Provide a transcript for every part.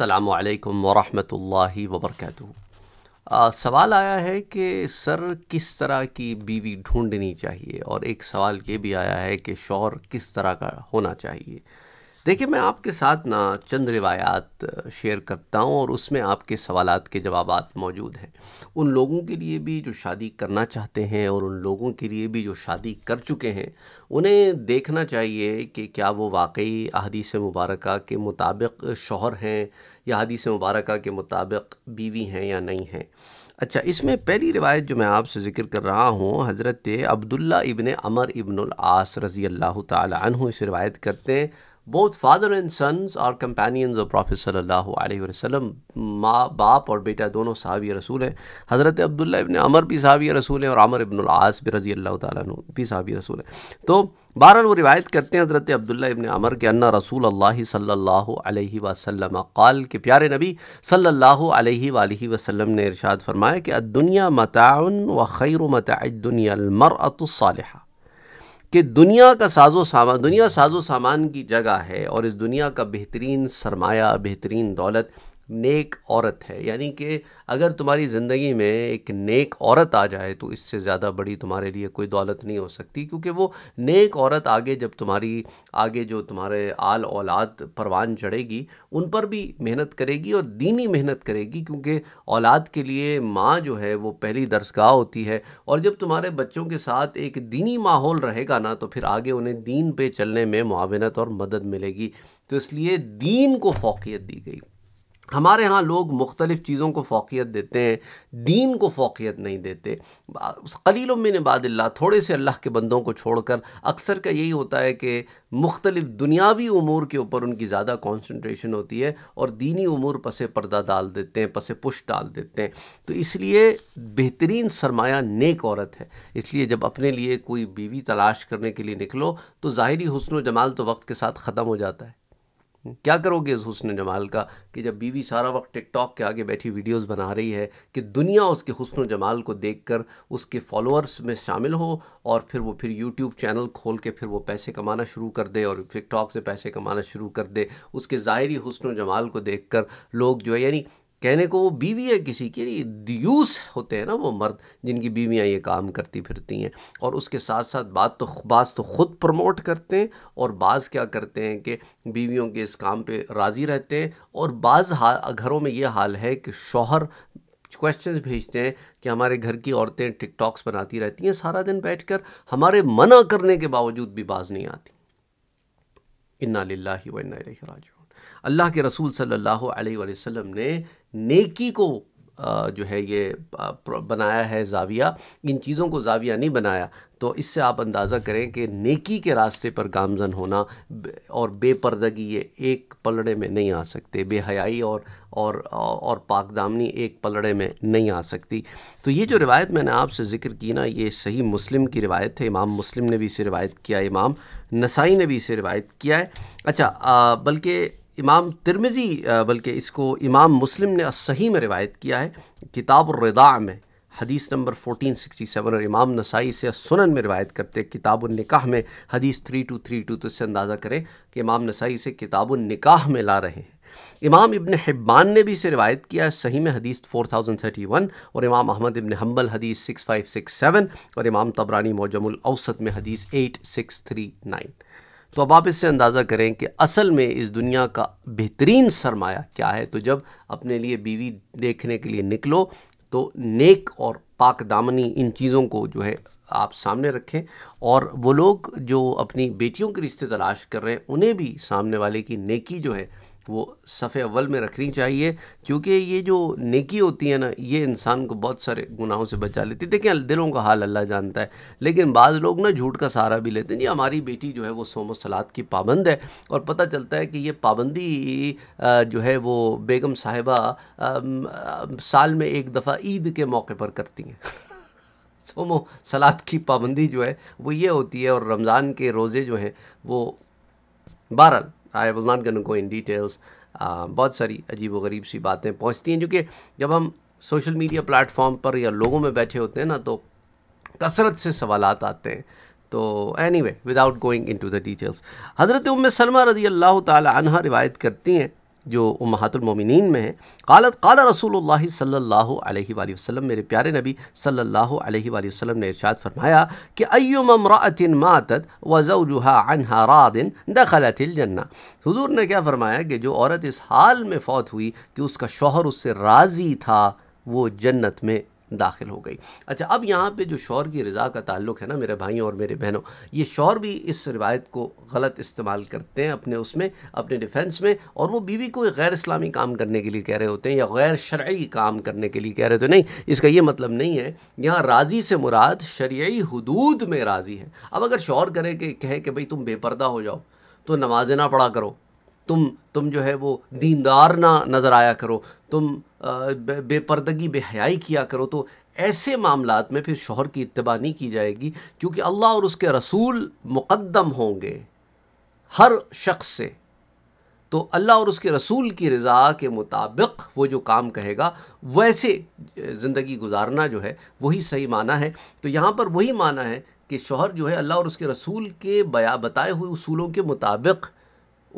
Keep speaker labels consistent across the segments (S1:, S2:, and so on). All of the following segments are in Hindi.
S1: अल्लाम वरहमतुल्लाहि वबरकatuh सवाल आया है कि सर किस तरह की बीवी ढूंढनी चाहिए और एक सवाल ये भी आया है कि शौहर किस तरह का होना चाहिए देखिए मैं आपके साथ ना चंद रिवायात शेयर करता हूँ और उसमें आपके सवाल के जवाब मौजूद हैं उन लोगों के लिए भी जो शादी करना चाहते हैं और उन लोगों के लिए भी जो शादी कर चुके हैं उन्हें देखना चाहिए कि क्या वो वाकई अदीस मुबारक के मुताबिक शोहर हैं या हदीस मुबारक के मुताबिक बीवी हैं या नहीं हैं अच्छा इसमें पहली रिवायत जो मैं आपसे ज़िक्र कर रहा हूँ हज़रत अब्दुल्ला इबन अमर इबन आस रज़ी अल्लाह तु इस रिवायत करते हैं बोथ फादर एंड सन्स और कंपेनियंस ऑफ प्रॉफिट सल्लल्लाहु अलैहि वसल्लम माँ बाप और बेटा दोनों सहाबी रसूल हैं हज़रत अब्दुल्ला इब्न अमर भी सहाबी रसूल हैं और अमर इब्न आस भी रज़ी अल्लाह तु भी सहाबी रसूल हैं तो बहरहाल वो रिवायत करते हैं हज़रत अब्दुल्ला इबन अमर के अन्ना रसूल अल्लाह सल्लल्लाहु अलैहि वसल्लम क़ाल के प्यारे नबी सल्लल्लाहु अलैहि वालैहि वसल्लम ने इरशाद फरमाया कि दुनिया मताउन व खैर मतादुनियामरतः कि दुनिया का साजो सामान दुनिया साजो सामान की जगह है और इस दुनिया का बेहतरीन सरमाया बेहतरीन दौलत नेक औरत है यानी कि अगर तुम्हारी ज़िंदगी में एक नेक औरत आ जाए तो इससे ज़्यादा बड़ी तुम्हारे लिए कोई दौलत नहीं हो सकती क्योंकि वो नेक औरत आगे जब तुम्हारी आगे जो तुम्हारे आल औलाद परवान चढ़ेगी उन पर भी मेहनत करेगी और दीनी मेहनत करेगी क्योंकि औलाद के लिए माँ जो है वो पहली दरसगाह होती है और जब तुम्हारे बच्चों के साथ एक दीनी माहौल रहेगा ना तो फिर आगे उन्हें दीन पे चलने में मुआवनत और मदद मिलेगी तो इसलिए दीन को फ़ोकियत दी गई हमारे यहाँ लोग मुख्तलिफ़ चीज़ों को फ़ोकियत देते हैं दीन को फ़ोकियत नहीं देते कलील मिन बादिल्ला थोड़े से अल्लाह के बंदों को छोड़ कर अक्सर का यही होता है कि मुख्तलिफ़ दुनियावी उमूर के ऊपर उनकी ज़्यादा कॉन्सनट्रेशन होती है और दीनी उमूर पसे पर्दा डाल देते हैं पसे पुश डाल देते हैं तो इसलिए बेहतरीन सरमाया नेक औरत है इसलिए जब अपने लिए कोई बीवी तलाश करने के लिए निकलो तो ज़ाहरी हसन व जमाल तो वक्त के साथ ख़त्म हो जाता है क्या करोगे उस हुसन जमाल का कि जब बीवी सारा वक्त टिकटॉक के आगे बैठी वीडियोस बना रही है कि दुनिया उसके हुसन जमाल को देखकर उसके फॉलोअर्स में शामिल हो और फिर वो फिर यूट्यूब चैनल खोल के फिर वो पैसे कमाना शुरू कर दे और टिकटॉक से पैसे कमाना शुरू कर दे उसके ज़ाहरी हुसन जमाल को देख कर लोग जो है यानी कहने को वो बीवी है किसी की दियूस होते हैं ना वो मर्द जिनकी बीवियाँ ये काम करती फिरती हैं और उसके साथ साथ बात तो बास तो ख़ुद प्रमोट करते हैं और बाज़ क्या करते हैं कि बीवियों के इस काम पे राज़ी रहते हैं और बाज़ घरों में ये हाल है कि शौहर क्वेश्चंस भेजते हैं कि हमारे घर की औरतें टिकटॉक्स बनाती रहती हैं सारा दिन बैठकर हमारे मना करने के बावजूद भी बाज नहीं आती इन्ना लाला वन्ना राजून अल्लाह के रसूल सल्लल्लाहु अलैहि वसल्लम ने नेकी को जो है ये बनाया है जाविया इन चीज़ों को जाविया नहीं बनाया तो इससे आप अंदाज़ा करें कि नेकी के रास्ते पर गामजन होना और बेपर्दगी ये एक पलड़े में नहीं आ सकते बेहयाई और और और पाकदामनी एक पलड़े में नहीं आ सकती तो ये जो रिवायत मैंने आपसे ज़िक्र की ना ये सही मुस्लिम की रिवायत है इमाम मुस्लिम ने भी इसे रिवायत किया है इमाम नसाई ने भी इसे रिवायत किया है अच्छा बल्कि इमाम तिरमिज़ी बल्कि इसको इमाम मुस्लिम ने सही में रिवायत किया है किताब रदा में हदीस नंबर 1467 और इमाम नसाई से सुनन में रिवायत करते किताब निकाह में हदीस 3232 तो इससे अंदाज़ा करें कि इमाम नसाई से किताब निकाह में ला रहे हैं इमाम इबन हिब्बान ने भी इसे रिवायत किया है सही में हदीस 4031 और इमाम अहमद इबन हम्बल हदीस 6567 और इमाम तबरानी मौजमुल औसत में हदीस 8639 तो अब आप इससे अंदाज़ा करें कि असल में इस दुनिया का बेहतरीन सरमाया क्या है तो जब अपने लिए बीवी देखने के लिए निकलो तो नेक और पाक दामनी इन चीज़ों को जो है आप सामने रखें और वो लोग जो अपनी बेटियों के रिश्ते तलाश कर रहे हैं उन्हें भी सामने वाले की नेकी जो है वो सफ़े अव्वल में रखनी चाहिए क्योंकि ये जो नेकी होती है ना ये इंसान को बहुत सारे गुनाहों से बचा लेती है देखें दिलों का हाल अल्लाह जानता है लेकिन बाज़ लोग ना झूठ का सहारा भी लेते हैं जी हमारी बेटी जो है वो सोमो सलाद की पाबंद है और पता चलता है कि ये पाबंदी जो है वो बेगम साहिबा साल में एक दफ़ा ईद के मौके पर करती हैं सोमो सलाद की पाबंदी जो है वो ये होती है और रमज़ान के रोज़े जो हैं वो बहरल I will not gonna go in details बहुत सारी अजीब गरीब सी बातें पहुँचती हैं जो कि जब हम सोशल मीडिया प्लेटफॉर्म पर या लोगों में बैठे होते हैं ना तो कसरत से सवाल आते हैं तो anyway without going into the details हज़रत उम्म सलमा रज़ी अल्लाह तह रिवायत करती हैं जो उमहातुलमिन में है कालत काला रसूल सल्ला वसम मेरे प्यारे नबी सल्ला वसम ने इर्शाद फरमाया कि अयुम अमरातिन मातद वज़ुहा रादिन दखलतिल जन्ना हजूर ने क्या फरमाया कि जो औरत इस हाल में फौत हुई कि उसका शोहर उससे राज़ी था वो जन्नत में दाखिल हो गई अच्छा अब यहाँ पे जो शौर की रज़ा का ताल्लुक है ना मेरे भाई और मेरे बहनों ये शौर भी इस रिवायत को गलत इस्तेमाल करते हैं अपने उसमें अपने डिफेंस में और वो बीवी को गैर इस्लामी काम करने के लिए कह रहे होते हैं या गैर शर्य काम करने के लिए कह रहे होते नहीं इसका ये मतलब नहीं है यहाँ राज़ी से मुराद शर्य हदूद में राज़ी है अब अगर शौर करे कि कहे कि भाई तुम बेपर्दा हो जाओ तो नमाजें ना पढ़ा करो तुम तुम जो है वो दीनदार ना नज़र आया करो तुम बेपर्दगी बेहयाई किया करो तो ऐसे मामला में फिर शोहर की इतबा नहीं की जाएगी क्योंकि अल्लाह और उसके रसूल मुक़दम होंगे हर शख्स से तो अल्लाह और उसके रसूल की रज़ा के मुताबिक वो जो काम कहेगा वैसे ज़िंदगी गुजारना जो है वही सही माना है तो यहाँ पर वही माना है कि शोहर जो है अल्लाह और उसके रसूल के बया बताए हुए उसूलों के मुताबिक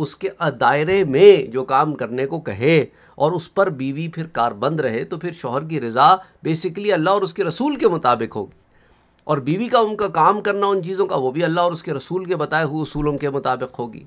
S1: उसके दायरे में जो काम करने को कहे और उस पर बीवी फिर कार बंद रहे तो फिर शोहर की रज़ा बेसिकली अल्लाह और उसके रसूल के मुताबिक होगी और बीवी का उनका काम करना उन चीज़ों का वो भी अल्लाह और उसके रसूल के बताए हुए उसूलों के मुताबिक होगी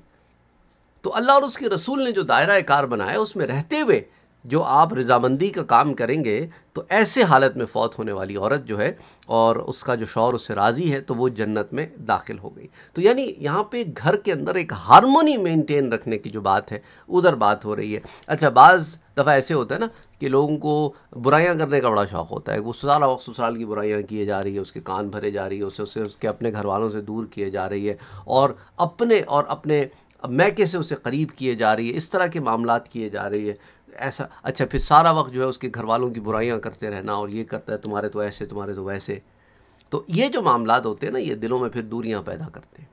S1: तो अल्लाह और उसके रसूल ने जो दायरा कार बनाया उसमें रहते हुए जो आप रजामंदी का काम करेंगे तो ऐसे हालत में फ़ौत होने वाली औरत जो है और उसका जो शौर उससे राज़ी है तो वो जन्नत में दाखिल हो गई तो यानी यहाँ पे घर के अंदर एक हारमोनी मेंटेन रखने की जो बात है उधर बात हो रही है अच्छा बाज़ दफ़ा ऐसे होता है ना कि लोगों को बुराइयाँ करने का बड़ा शौक़ होता है वो सारा वक्त ससुराल की बुराइयाँ किए जा रही है उसके कान भरे जा रही है उसे उसे उसके अपने घर वालों से दूर किए जा रही है और अपने और अपने अब मैं कैसे उसे करीब किए जा रही है इस तरह के मामला किए जा रही है ऐसा अच्छा फिर सारा वक्त जो है उसके घर वालों की बुराइयाँ करते रहना और ये करता है तुम्हारे तो ऐसे तुम्हारे तो वैसे तो ये जो मामला होते हैं ना ये दिलों में फिर दूरियाँ पैदा करते हैं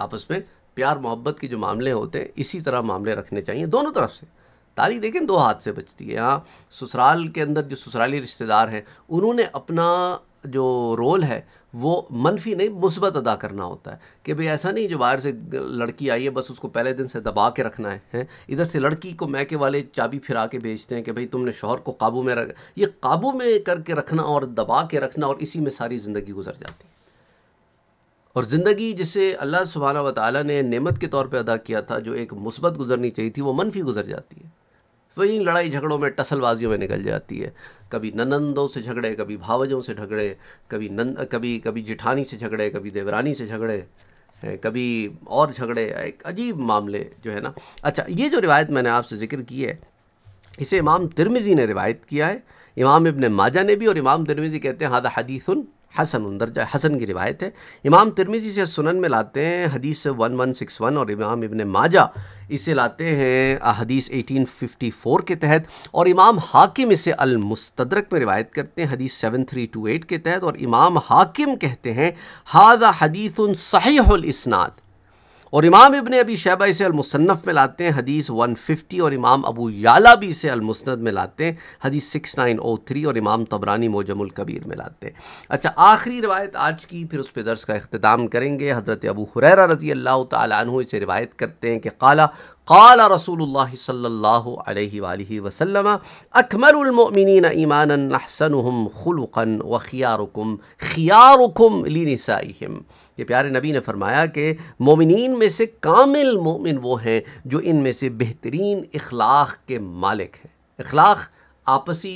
S1: आपस में प्यार मोहब्बत के जो मामले होते हैं इसी तरह मामले रखने चाहिए दोनों तरफ से ताली देखें दो हाथ से बचती है यहाँ ससुराल के अंदर जो ससुराली रिश्तेदार हैं उन्होंने अपना जो रोल है वो मनफी नहीं मुसबत अदा करना होता है कि भाई ऐसा नहीं जो बाहर से लड़की आई है बस उसको पहले दिन से दबा के रखना है, है? इधर से लड़की को मैके वाले चाबी फिरा के भेजते हैं कि भाई तुमने शोहर को काबू में रख ये काबू में करके रखना और दबा के रखना और इसी में सारी ज़िंदगी गुजर जाती है और ज़िंदगी जिसे अल्लाह सुबहाना व ताली ने नमत के तौर पर अदा किया था जो एक मुसबत गुजरनी चाहिए थी वो मनफी गुजर जाती है वही तो लड़ाई झगड़ों में टसलबाजियों में निकल जाती है कभी ननंदों से झगड़े कभी भावजों से झगड़े कभी नंद कभी कभी जिठानी से झगड़े कभी देवरानी से झगड़े कभी और झगड़े एक अजीब मामले जो है ना अच्छा ये जो रिवायत मैंने आपसे ज़िक्र की है इसे इमाम तिरमिज़ी ने रिवायत किया है इमाम इबन माजा ने भी और इमाम तिरमिज़ी कहते हैं हादा हदीसन हसन दर्जा हसन की रिवायत है इमाम तिरमिजी से सुनन में लाते हैं हदीस वन वन सिक्स वन और इमाम इबन माजा इसे लाते हैं हदीस एटीन फिफ्टी फ़ोर के तहत और इमाम हाकिम इसे अलमुस्तरक में रिवायत करते हैं हदीस सेवन थ्री टू एट के तहत और इमाम हाकिम कहते हैं हादा हदीस सही इसनाद और इमाम इबन अबी शैबा इसे अलमुसन्फ़ में लाते हैं हदीस 150 और इमाम अबू याला भी इसे अलमुसनद में लाते हैं हदीस 6903 और इमाम तबरानी मोजमुल कबीर में लाते हैं अच्छा आखिरी रिवायत आज की फिर उस पर दर्स का अख्ताम करेंगे हज़रत अबू हुररा रज़ी अल्लाह तु इसे रिवायत करते हैं कि काला الله रसूल واله وسلم اكمل المؤمنين ايمانا احسنهم व وخياركم خياركم لنسائهم ये प्यारे नबी ने फरमाया कि मोमिन में से कामिल मोमिन वो हैं जो इनमें से बेहतरीन अखलाक के मालिक हैं अखलाक आपसी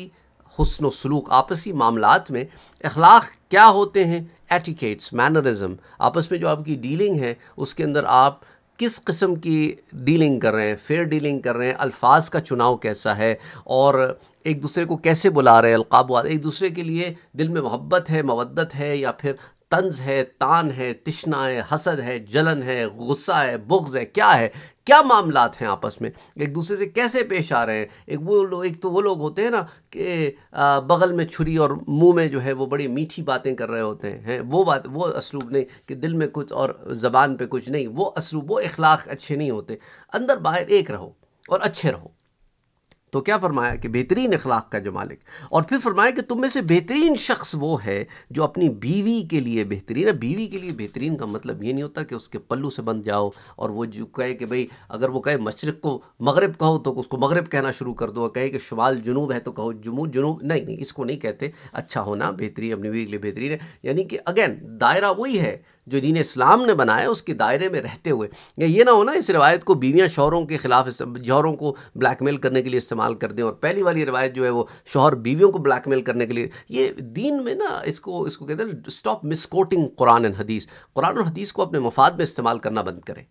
S1: हसन सलूक आपसी मामलात में अखलाक क्या होते हैं एटिकेट्स मैनरिज़म आपस में जो आपकी डीलिंग है उसके अंदर आप किस किस्म की डीलिंग कर रहे हैं फेयर डीलिंग कर रहे हैं अल्फाज का चुनाव कैसा है और एक दूसरे को कैसे बुला रहे हैं अलकाब एक दूसरे के लिए दिल में मोहब्बत है मवदत है या फिर तंज है तान है तिश्ना है हसद है जलन है गुस्सा है बुग्ज़ है क्या है क्या मामला हैं आपस में एक दूसरे से कैसे पेश आ रहे हैं एक वो लोग एक तो वो लोग होते हैं ना कि बगल में छुरी और मुंह में जो है वो बड़ी मीठी बातें कर रहे होते हैं है? वो बात वो असलूब नहीं कि दिल में कुछ और ज़बान पे कुछ नहीं वो असलूब वो अखलाक अच्छे नहीं होते अंदर बाहर एक रहो और अच्छे रहो तो क्या फरमाया कि बेहतरीन अखलाक का जो मालिक और फिर फरमाया कि तुम में से बेहतरीन शख्स वो है जो अपनी बीवी के लिए बेहतरीन है बीवी के लिए बेहतरीन का मतलब ये नहीं होता कि उसके पल्लू से बंद जाओ और वो जो कहे कि भाई अगर वो कहे मशरक़ को मगरब कहो तो उसको मगरब कहना शुरू कर दो कहे कि शुमाल जुनूब है तो कहो जुमू जुनूब नहीं नहीं इसको नहीं कहते अच्छा होना बेहतरीन अपनी बीवी के लिए बेहतरीन है यानी कि अगेन दायरा वही है जो दीन इस्लाम ने बनाया उसके दायरे में रहते हुए ये ना हो ना इस रवायत को बीवियाँ शोहरों के ख़िलाफ़ जौहरों को ब्लैकमेल करने के लिए इस्तेमाल कर दें और पहली वाली रवायत जो है वो शोहर बीवियों को ब्लैकमेल करने के लिए ये दीन में ना इसको इसको कहते हैं स्टॉप मिसकोटिंग कुरान एंड हदीस कुरान और हदीस को अपने मफाद में इस्तेमाल करना बंद करें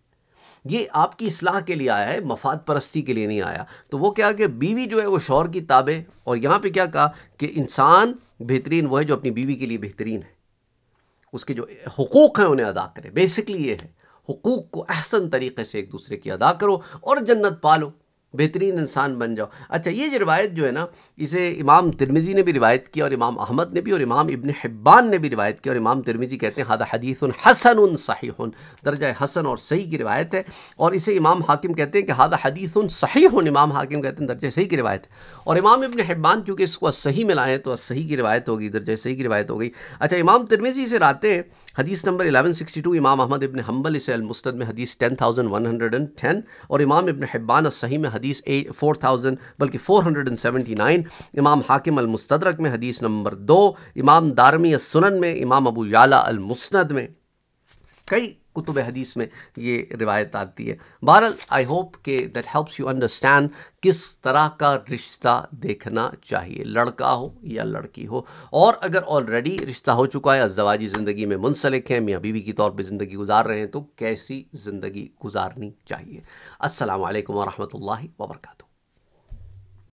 S1: ये आपकी असलाह के लिए आया है मफाद परस्ती के लिए नहीं आया तो वो क्या कि बीवी जो है वो शौहर की ताबे और यहाँ पे क्या कहा कि इंसान बेहतरीन वो है जो अपनी बीवी के लिए बेहतरीन है उसके जो हकूक़ हैं उन्हें अदा करें बेसिकली ये है हकूक़ को अहसन तरीके से एक दूसरे की अदा करो और जन्नत पालो बेहतरीन इंसान बन जाओ अच्छा ये जो रिवायत जो है ना इसे इमाम तिरमिज़ी ने भी रिवायत किया और इमाम अहमद ने भी और इमाम इबन हिब्बान ने भी रिवायत किया और इमाम तिरमिज़ी कहते हैं हादा हदीस हसन सही दर्जा हसन और सही की रिवायत है और इसे इमाम हाकिम कहते हैं कि हादा हदीस सही इमाम हाकिम कहते हैं दर्जा सही की रिवायत है और इमाम इबन हिब्बान चूँकि इसको सही में लाएँ तो सही की रिवायत होगी दर्जा सही की रिवायत हो गई अच्छा इमाम तिरमिज़ी से लाते हैं हदीस नंबर 1162 इमाम अहमद इबन हम्बल इसे अलमुस्द में हदीस टेन 10,110 और इमाम इबन हिब्बान सही में हदीस हदीस एट फोर थाउजेंड बल्कि four hundred and seventy nine इमाम हाकिम अलमस्तरक में हदीस नंबर दो इमाम दारमी सुनन में इमाम अबू याला मुस्नद में कई कुतुब हदीस में ये रिवायत आती है बहरल आई होप के दैट हेल्प्स यू अंडरस्टैंड किस तरह का रिश्ता देखना चाहिए लड़का हो या लड़की हो और अगर ऑलरेडी रिश्ता हो चुका है अजवाजी ज़िंदगी में मुंसलिक हैं मियाँ बीवी की तौर पर ज़िंदगी गुजार रहे हैं तो कैसी ज़िंदगी गुजारनी चाहिए असलकम वरहमल वर्का